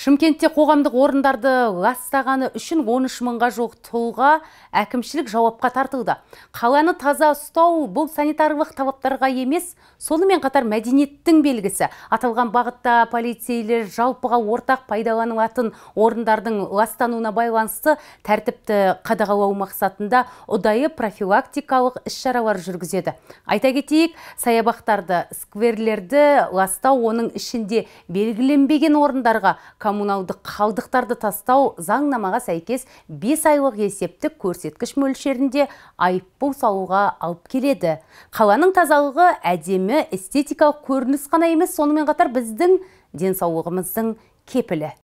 Шымкентте қоғамдық орындарды ластағаны үшін 13 мыңға жоқ тұлға әкімшілік жауапқа тартылды. Қаланы таза ұстау бұл санитарлық талаптарға емес, сонымен қатар мәдениеттің белгісі. Аталған бағытта полицейлер жалпыға ортақ пайдаланылатын орындардың ластануына байланысты тәртіпті қадағалау мақсатында ұдайы профилактикалық іс-шаралар жүргізеді. Айта кетейік, саябақтарды, скверлерді ластау оның ішінде белгіленбеген орындарға коммуналдық қалдықтарды тастау заңнамаға сәйкес 5 айлық есептік көрсеткіш мөлшерінде айыппұл салуға алып келеді. Қаланың тазалығы әдемі эстетикалық көрініс қана емес, сонымен қатар біздің денсаулығымыздың кепілі.